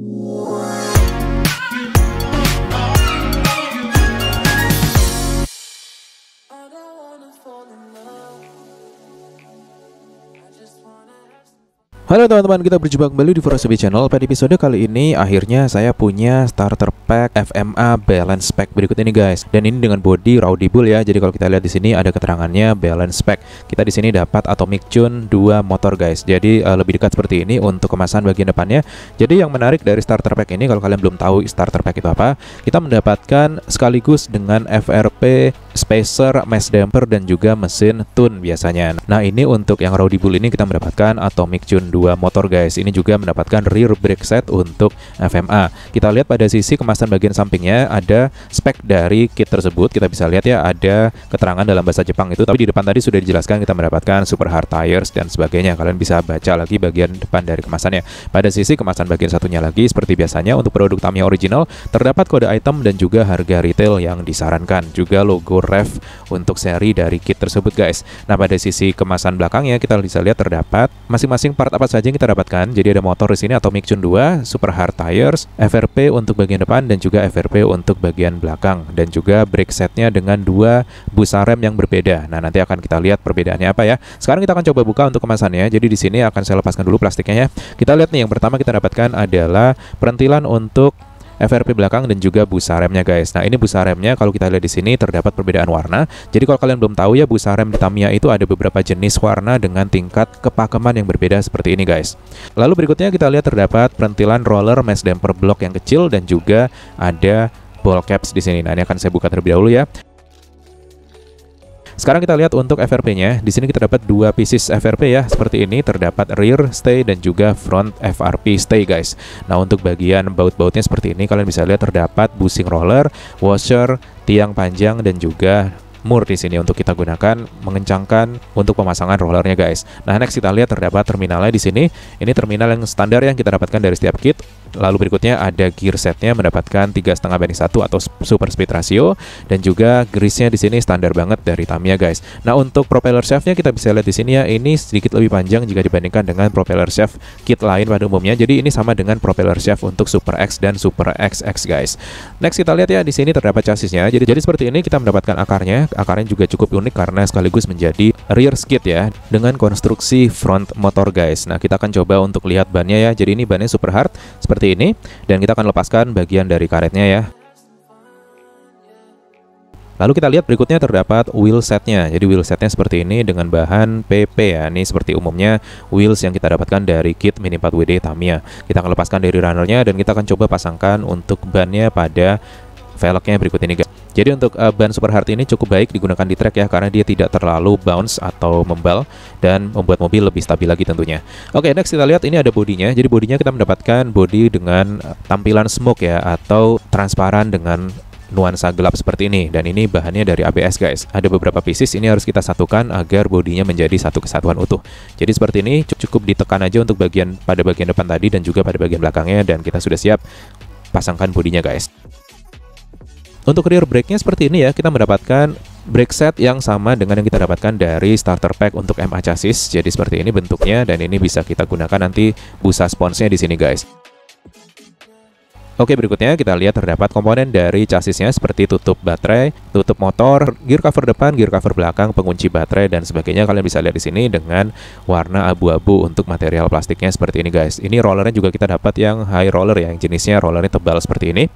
Thank Halo teman-teman, kita berjumpa kembali di Forest Channel. Pada episode kali ini, akhirnya saya punya starter pack FMA balance pack berikut ini guys. Dan ini dengan body roundable ya. Jadi kalau kita lihat di sini ada keterangannya balance pack. Kita di sini dapat Atomic Tune 2 motor guys. Jadi uh, lebih dekat seperti ini untuk kemasan bagian depannya. Jadi yang menarik dari starter pack ini kalau kalian belum tahu starter pack itu apa, kita mendapatkan sekaligus dengan FRP spacer, mass damper, dan juga mesin tune biasanya. Nah ini untuk yang Rowdy Bull ini kita mendapatkan Atomic Tune 2 motor guys. Ini juga mendapatkan rear brake set untuk FMA. Kita lihat pada sisi kemasan bagian sampingnya ada spek dari kit tersebut. Kita bisa lihat ya ada keterangan dalam bahasa Jepang itu. Tapi di depan tadi sudah dijelaskan kita mendapatkan super hard tires dan sebagainya. Kalian bisa baca lagi bagian depan dari kemasannya. Pada sisi kemasan bagian satunya lagi seperti biasanya untuk produk Tamiya original terdapat kode item dan juga harga retail yang disarankan. Juga logo ref untuk seri dari kit tersebut guys. Nah pada sisi kemasan belakangnya kita bisa lihat terdapat masing-masing part apa saja yang kita dapatkan. Jadi ada motor di sini atau Chun 2, super hard tires, FRP untuk bagian depan dan juga FRP untuk bagian belakang dan juga brake setnya dengan dua busa rem yang berbeda. Nah nanti akan kita lihat perbedaannya apa ya. Sekarang kita akan coba buka untuk kemasannya. Jadi di sini akan saya lepaskan dulu plastiknya ya. Kita lihat nih yang pertama kita dapatkan adalah perintilan untuk FRP belakang dan juga busa remnya guys. Nah ini busa remnya kalau kita lihat di sini terdapat perbedaan warna. Jadi kalau kalian belum tahu ya busa rem di Tamiya itu ada beberapa jenis warna dengan tingkat kepakeman yang berbeda seperti ini guys. Lalu berikutnya kita lihat terdapat perintilan roller mesh damper block yang kecil dan juga ada ball caps di sini. Nah ini akan saya buka terlebih dahulu ya. Sekarang kita lihat untuk FRP-nya. Di sini kita dapat dua pieces FRP ya, seperti ini terdapat rear stay dan juga front FRP stay guys. Nah, untuk bagian baut-bautnya seperti ini kalian bisa lihat terdapat bushing roller, washer, tiang panjang dan juga mur di sini untuk kita gunakan mengencangkan untuk pemasangan rollernya guys. Nah next kita lihat terdapat terminalnya di sini. Ini terminal yang standar yang kita dapatkan dari setiap kit Lalu berikutnya ada gear setnya mendapatkan tiga setengah banding satu atau super speed ratio dan juga grease-nya di sini standar banget dari Tamiya guys. Nah, untuk propeller shaft-nya kita bisa lihat di sini ya, ini sedikit lebih panjang jika dibandingkan dengan propeller shaft kit lain pada umumnya. Jadi ini sama dengan propeller shaft untuk Super X dan Super XX guys. Next kita lihat ya di sini terdapat chassisnya. Jadi jadi seperti ini kita mendapatkan akarnya. Akarnya juga cukup unik karena sekaligus menjadi rear skid ya dengan konstruksi front motor guys. Nah, kita akan coba untuk lihat bannya ya. Jadi ini bannya super hard seperti seperti ini dan kita akan lepaskan bagian dari karetnya ya. Lalu kita lihat berikutnya terdapat wheel setnya. Jadi wheel setnya seperti ini dengan bahan PP ya. Ini seperti umumnya wheels yang kita dapatkan dari kit Mini 4WD Tamiya. Kita akan lepaskan dari runnernya dan kita akan coba pasangkan untuk bannya pada velgnya berikut ini guys. Jadi untuk uh, ban super hard ini cukup baik digunakan di track ya karena dia tidak terlalu bounce atau membal dan membuat mobil lebih stabil lagi tentunya. Oke, okay, next kita lihat ini ada bodinya. Jadi bodinya kita mendapatkan body dengan eh, tampilan smoke ya atau transparan dengan nuansa gelap seperti ini dan ini bahannya dari ABS guys ada beberapa pieces ini harus kita satukan agar bodinya menjadi satu kesatuan utuh jadi seperti ini cukup ditekan aja untuk bagian pada bagian depan tadi dan juga pada bagian belakangnya dan kita sudah siap pasangkan bodinya guys untuk rear brake-nya seperti ini ya, kita mendapatkan brake set yang sama dengan yang kita dapatkan dari starter pack untuk MA chassis. Jadi seperti ini bentuknya dan ini bisa kita gunakan nanti busa sponsnya di sini guys. Oke berikutnya kita lihat terdapat komponen dari chassisnya seperti tutup baterai, tutup motor, gear cover depan, gear cover belakang, pengunci baterai dan sebagainya kalian bisa lihat di sini dengan warna abu-abu untuk material plastiknya seperti ini guys. Ini rollernya juga kita dapat yang high roller ya, yang jenisnya rollernya tebal seperti ini.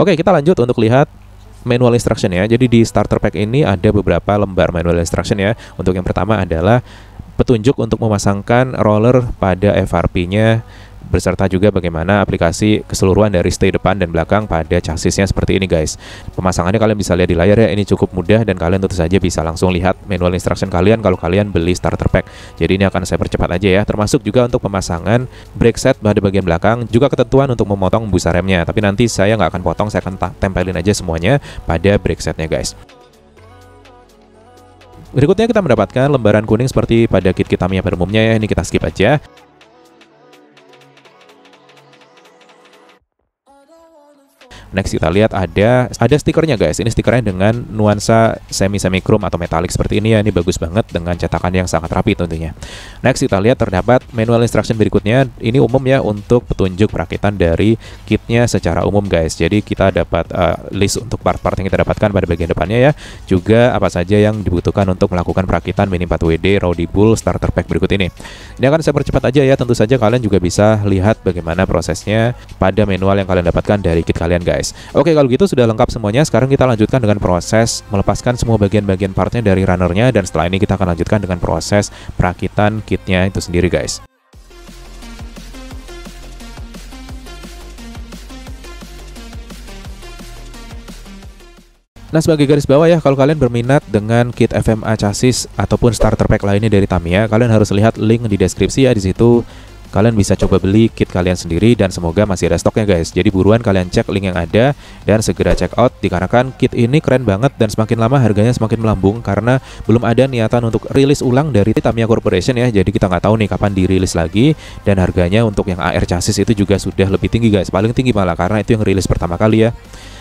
Oke kita lanjut untuk lihat manual instruction ya. Jadi di starter pack ini ada beberapa lembar manual instruction ya. Untuk yang pertama adalah petunjuk untuk memasangkan roller pada FRP-nya Berserta juga bagaimana aplikasi keseluruhan dari stay depan dan belakang pada chassisnya seperti ini guys. Pemasangannya kalian bisa lihat di layar ya, ini cukup mudah dan kalian tentu saja bisa langsung lihat manual instruction kalian kalau kalian beli starter pack. Jadi ini akan saya percepat aja ya, termasuk juga untuk pemasangan brake set pada bagian belakang, juga ketentuan untuk memotong busa remnya. Tapi nanti saya nggak akan potong, saya akan tempelin aja semuanya pada brake setnya guys. Berikutnya kita mendapatkan lembaran kuning seperti pada kit kitamia pada umumnya ya, ini kita skip aja. Next kita lihat ada ada stikernya guys. Ini stikernya dengan nuansa semi semi chrome atau metalik seperti ini ya. Ini bagus banget dengan cetakan yang sangat rapi tentunya. Next kita lihat terdapat manual instruction berikutnya. Ini umum ya untuk petunjuk perakitan dari kitnya secara umum guys. Jadi kita dapat uh, list untuk part-part yang kita dapatkan pada bagian depannya ya. Juga apa saja yang dibutuhkan untuk melakukan perakitan mini 4WD Rowdy Bull starter pack berikut ini. Ini akan saya percepat aja ya. Tentu saja kalian juga bisa lihat bagaimana prosesnya pada manual yang kalian dapatkan dari kit kalian guys guys. Oke, kalau gitu sudah lengkap semuanya. Sekarang kita lanjutkan dengan proses melepaskan semua bagian-bagian partnya dari runnernya dan setelah ini kita akan lanjutkan dengan proses perakitan kitnya itu sendiri guys. Nah sebagai garis bawah ya, kalau kalian berminat dengan kit FMA chassis ataupun starter pack lainnya dari Tamiya, kalian harus lihat link di deskripsi ya di situ kalian bisa coba beli kit kalian sendiri dan semoga masih ada stoknya guys. Jadi buruan kalian cek link yang ada dan segera check out dikarenakan kit ini keren banget dan semakin lama harganya semakin melambung karena belum ada niatan untuk rilis ulang dari Tamiya Corporation ya. Jadi kita nggak tahu nih kapan dirilis lagi dan harganya untuk yang AR chassis itu juga sudah lebih tinggi guys. Paling tinggi malah karena itu yang rilis pertama kali ya.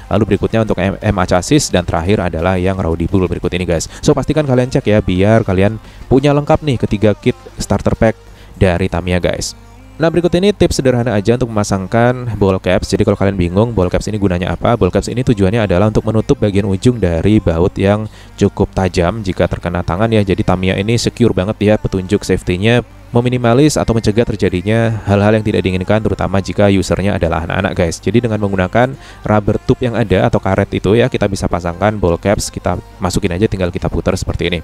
Lalu berikutnya untuk MA chassis dan terakhir adalah yang Rowdy Bull berikut ini guys. So pastikan kalian cek ya biar kalian punya lengkap nih ketiga kit starter pack dari Tamiya guys. Nah berikut ini tips sederhana aja untuk memasangkan ball caps Jadi kalau kalian bingung ball caps ini gunanya apa Ball caps ini tujuannya adalah untuk menutup bagian ujung dari baut yang cukup tajam jika terkena tangan ya Jadi Tamiya ini secure banget ya petunjuk safety-nya meminimalis atau mencegah terjadinya hal-hal yang tidak diinginkan terutama jika usernya adalah anak-anak guys jadi dengan menggunakan rubber tube yang ada atau karet itu ya kita bisa pasangkan ball caps kita masukin aja tinggal kita putar seperti ini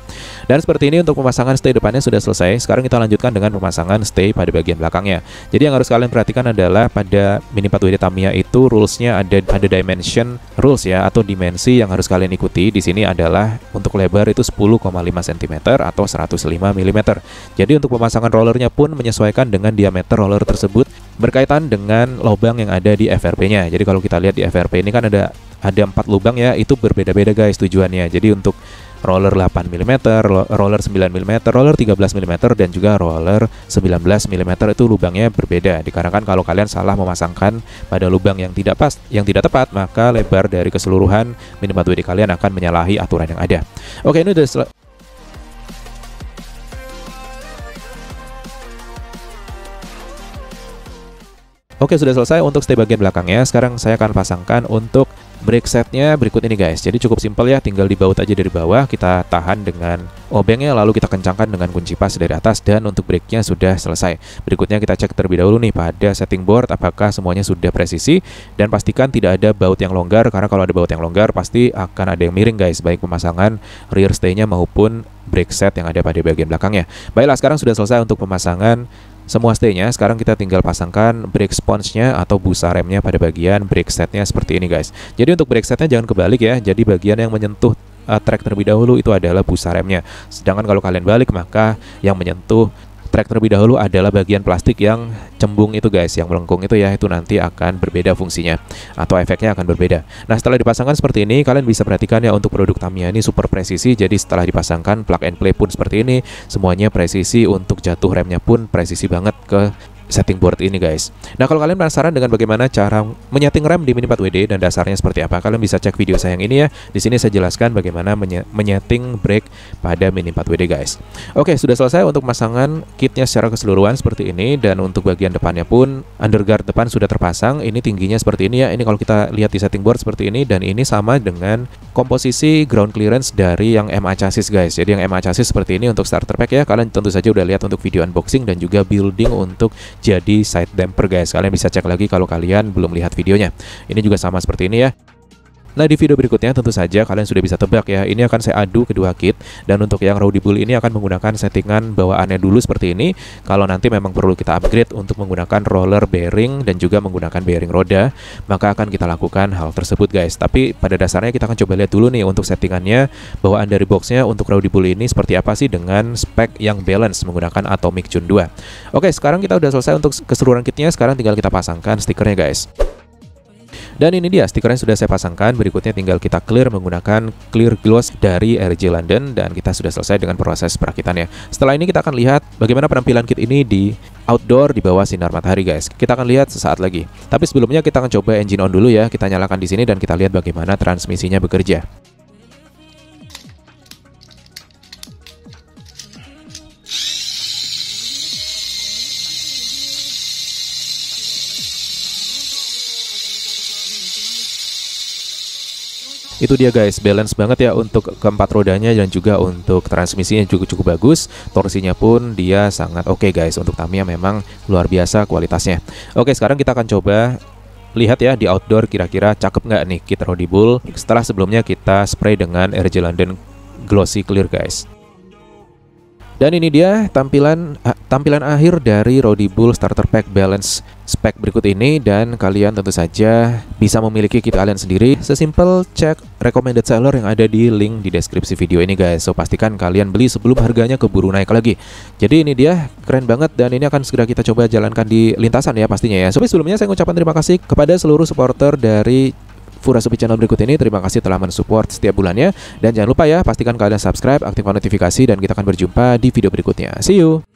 dan seperti ini untuk pemasangan stay depannya sudah selesai sekarang kita lanjutkan dengan pemasangan stay pada bagian belakangnya jadi yang harus kalian perhatikan adalah pada mini 4WD Tamiya itu rulesnya ada pada dimension rules ya atau dimensi yang harus kalian ikuti di sini adalah untuk lebar itu 10,5 cm atau 105 mm jadi untuk pemasangan rollernya pun menyesuaikan dengan diameter roller tersebut berkaitan dengan lubang yang ada di FRP-nya. Jadi kalau kita lihat di FRP ini kan ada ada empat lubang ya, itu berbeda-beda guys tujuannya. Jadi untuk roller 8 mm, roller 9 mm, roller 13 mm dan juga roller 19 mm itu lubangnya berbeda dikarenakan kalau kalian salah memasangkan pada lubang yang tidak pas yang tidak tepat maka lebar dari keseluruhan minimal WD kalian akan menyalahi aturan yang ada. Oke, ini udah Oke sudah selesai untuk stay bagian belakangnya. Sekarang saya akan pasangkan untuk brake setnya berikut ini guys. Jadi cukup simpel ya, tinggal dibaut aja dari bawah, kita tahan dengan obengnya lalu kita kencangkan dengan kunci pas dari atas dan untuk brake-nya sudah selesai. Berikutnya kita cek terlebih dahulu nih pada setting board apakah semuanya sudah presisi dan pastikan tidak ada baut yang longgar karena kalau ada baut yang longgar pasti akan ada yang miring guys baik pemasangan rear stay-nya maupun brake set yang ada pada bagian belakangnya. Baiklah sekarang sudah selesai untuk pemasangan semua stay-nya sekarang kita tinggal pasangkan brake sponge-nya atau busa remnya pada bagian brake set-nya seperti ini guys. Jadi untuk brake set-nya jangan kebalik ya, jadi bagian yang menyentuh uh, track terlebih dahulu itu adalah busa remnya. Sedangkan kalau kalian balik maka yang menyentuh Track terlebih dahulu adalah bagian plastik yang cembung itu guys, yang melengkung itu ya, itu nanti akan berbeda fungsinya atau efeknya akan berbeda. Nah setelah dipasangkan seperti ini, kalian bisa perhatikan ya untuk produk Tamiya ini super presisi, jadi setelah dipasangkan plug and play pun seperti ini, semuanya presisi untuk jatuh remnya pun presisi banget ke setting board ini guys Nah kalau kalian penasaran dengan bagaimana cara menyeting ram di Mini 4WD dan dasarnya seperti apa Kalian bisa cek video saya yang ini ya Di sini saya jelaskan bagaimana menye menyeting brake pada Mini 4WD guys Oke sudah selesai untuk pemasangan kitnya secara keseluruhan seperti ini Dan untuk bagian depannya pun underguard depan sudah terpasang Ini tingginya seperti ini ya Ini kalau kita lihat di setting board seperti ini Dan ini sama dengan komposisi ground clearance dari yang MA chassis guys Jadi yang MA chassis seperti ini untuk starter pack ya Kalian tentu saja udah lihat untuk video unboxing dan juga building untuk jadi side damper guys. Kalian bisa cek lagi kalau kalian belum lihat videonya. Ini juga sama seperti ini ya. Nah di video berikutnya tentu saja kalian sudah bisa tebak ya Ini akan saya adu kedua kit Dan untuk yang Rowdy Bull ini akan menggunakan settingan bawaannya dulu seperti ini Kalau nanti memang perlu kita upgrade untuk menggunakan roller bearing dan juga menggunakan bearing roda Maka akan kita lakukan hal tersebut guys Tapi pada dasarnya kita akan coba lihat dulu nih untuk settingannya Bawaan dari boxnya untuk Rowdy Bull ini seperti apa sih dengan spek yang balance menggunakan Atomic Jun 2 Oke sekarang kita udah selesai untuk keseluruhan kitnya Sekarang tinggal kita pasangkan stikernya guys dan ini dia stikernya sudah saya pasangkan. Berikutnya tinggal kita clear menggunakan clear gloss dari RJ London dan kita sudah selesai dengan proses perakitannya. Setelah ini kita akan lihat bagaimana penampilan kit ini di outdoor di bawah sinar matahari guys. Kita akan lihat sesaat lagi. Tapi sebelumnya kita akan coba engine on dulu ya. Kita nyalakan di sini dan kita lihat bagaimana transmisinya bekerja. Itu dia guys, balance banget ya untuk keempat rodanya dan juga untuk transmisinya juga cukup bagus. Torsinya pun dia sangat oke okay guys. Untuk Tamiya memang luar biasa kualitasnya. Oke, sekarang kita akan coba lihat ya di outdoor kira-kira cakep nggak nih kita Rodibull Bull setelah sebelumnya kita spray dengan RJ London Glossy Clear guys. Dan ini dia tampilan ah, tampilan akhir dari Rodi Bull Starter Pack Balance spek berikut ini dan kalian tentu saja bisa memiliki kit kalian sendiri. Sesimpel cek recommended seller yang ada di link di deskripsi video ini guys. So pastikan kalian beli sebelum harganya keburu naik lagi. Jadi ini dia keren banget dan ini akan segera kita coba jalankan di lintasan ya pastinya ya. So sebelumnya saya ucapkan terima kasih kepada seluruh supporter dari Furasopi channel berikut ini. Terima kasih telah mensupport setiap bulannya. Dan jangan lupa ya, pastikan kalian subscribe, aktifkan notifikasi, dan kita akan berjumpa di video berikutnya. See you!